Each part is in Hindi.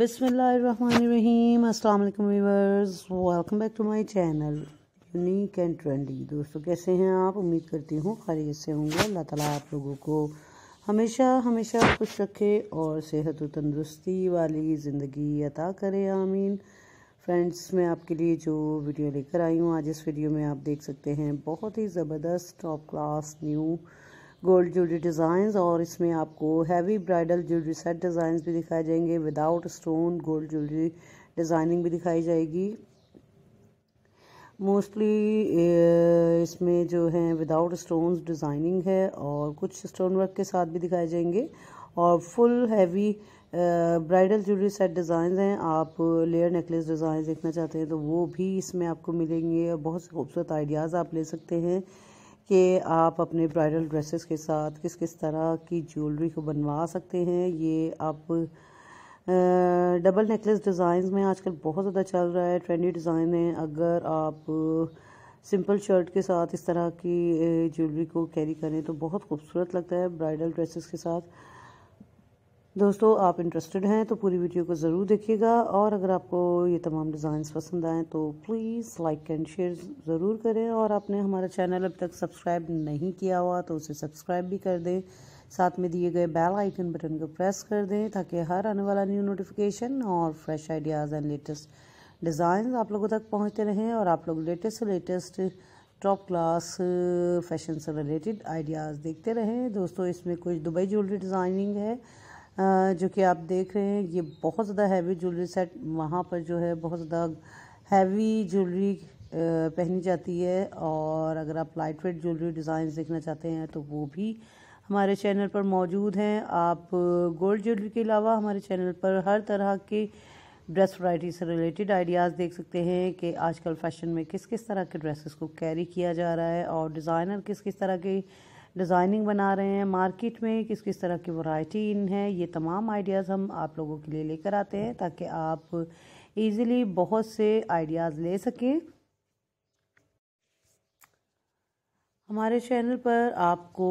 बिसमीम अस्सलाम welcome back to my channel unique and trendy दोस्तों कैसे हैं आप उम्मीद करती हूँ खैरियत से होंगे अल्लाह ताला आप लोगों को हमेशा हमेशा खुश रखे और सेहत व तंदरुस्ती वाली ज़िंदगी अता करे आमीन फ्रेंड्स मैं आपके लिए जो वीडियो लेकर आई हूँ आज इस वीडियो में आप देख सकते हैं बहुत ही ज़बरदस्त top class new gold jewellery designs और इसमें आपको heavy bridal jewellery set designs भी दिखाए जाएंगे without stone gold jewellery designing भी दिखाई जाएगी मोस्टली इसमें जो है विदाउट स्टोन डिज़ाइनिंग है और कुछ स्टोन वर्क के साथ भी दिखाए जाएंगे और full heavy bridal jewellery set design हैं आप लेयर नेकलेस डिज़ाइन देखना चाहते हैं तो वो भी इसमें आपको मिलेंगे और बहुत से खूबसूरत आइडियाज़ आप ले सकते हैं कि आप अपने ब्राइडल ड्रेसेस के साथ किस किस तरह की ज्वेलरी को बनवा सकते हैं ये आप डबल नेकलेस डिज़ाइंस में आजकल बहुत ज़्यादा चल रहा है ट्रेंडी डिज़ाइन है अगर आप सिंपल शर्ट के साथ इस तरह की ज्वेलरी को कैरी करें तो बहुत खूबसूरत लगता है ब्राइडल ड्रेसेस के साथ दोस्तों आप इंटरेस्टेड हैं तो पूरी वीडियो को ज़रूर देखिएगा और अगर आपको ये तमाम डिज़ाइंस पसंद आएँ तो प्लीज़ लाइक एंड शेयर ज़रूर करें और आपने हमारा चैनल अब तक सब्सक्राइब नहीं किया हुआ तो उसे सब्सक्राइब भी कर दें साथ में दिए गए बेल आइकन बटन को प्रेस कर दें ताकि हर आने वाला न्यू नोटिफिकेशन और fresh ideas and latest design आप लोगों तक पहुँचते रहें और आप लोग लेटेस्ट से लेटेस्ट टॉप क्लास फैशन से रिलेटेड आइडियाज़ देखते रहें दोस्तों इसमें कुछ दुबई ज्वेलरी डिज़ाइनिंग है जो कि आप देख रहे हैं ये बहुत ज़्यादा हैवी ज्वेलरी सेट वहाँ पर जो है बहुत ज़्यादा हैवी ज्वेलरी पहनी जाती है और अगर आप लाइट वेट ज्वेलरी डिज़ाइन देखना चाहते हैं तो वो भी हमारे चैनल पर मौजूद हैं आप गोल्ड ज्वेलरी के अलावा हमारे चैनल पर हर तरह के ड्रेस वराइटी से रिलेटेड आइडियाज़ देख सकते हैं कि आजकल फैशन में किस किस तरह के ड्रेसेस को कैरी किया जा रहा है और डिज़ाइनर किस किस तरह के डिज़ाइनिंग बना रहे हैं मार्केट में किस किस तरह की वैरायटी इन है ये तमाम आइडियाज़ हम आप लोगों के लिए लेकर आते हैं ताकि आप इजीली बहुत से आइडियाज़ ले सकें हमारे चैनल पर आपको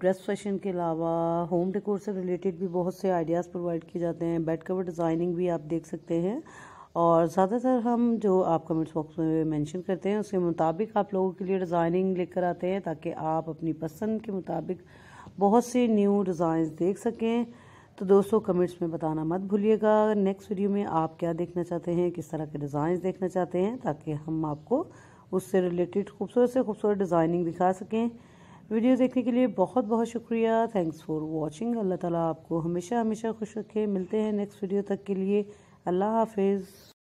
ड्रेस फैशन के अलावा होम डेकोर से रिलेटेड भी बहुत से आइडियाज़ प्रोवाइड किए जाते हैं बेड कवर डिज़ाइनिंग भी आप देख सकते हैं और ज़्यादातर हम जो आप कमेंट्स बॉक्स में मेंशन करते हैं उसके मुताबिक आप लोगों के लिए डिज़ाइनिंग लेकर आते हैं ताकि आप अपनी पसंद के मुताबिक बहुत से न्यू डिज़ाइंस देख सकें तो दोस्तों कमेंट्स में बताना मत भूलिएगा नेक्स्ट वीडियो में आप क्या देखना चाहते हैं किस तरह के डिज़ाइन देखना चाहते हैं ताकि हम आपको उससे रिलेटेड खूबसूरत से खूबसूरत डिज़ाइनिंग दिखा सकें वीडियो देखने के लिए बहुत बहुत शुक्रिया थैंक्स फॉर वॉचिंग अल्लाह ताला आपको हमेशा हमेशा खुश रखे मिलते हैं नेक्स्ट वीडियो तक के लिए Allah Hafiz.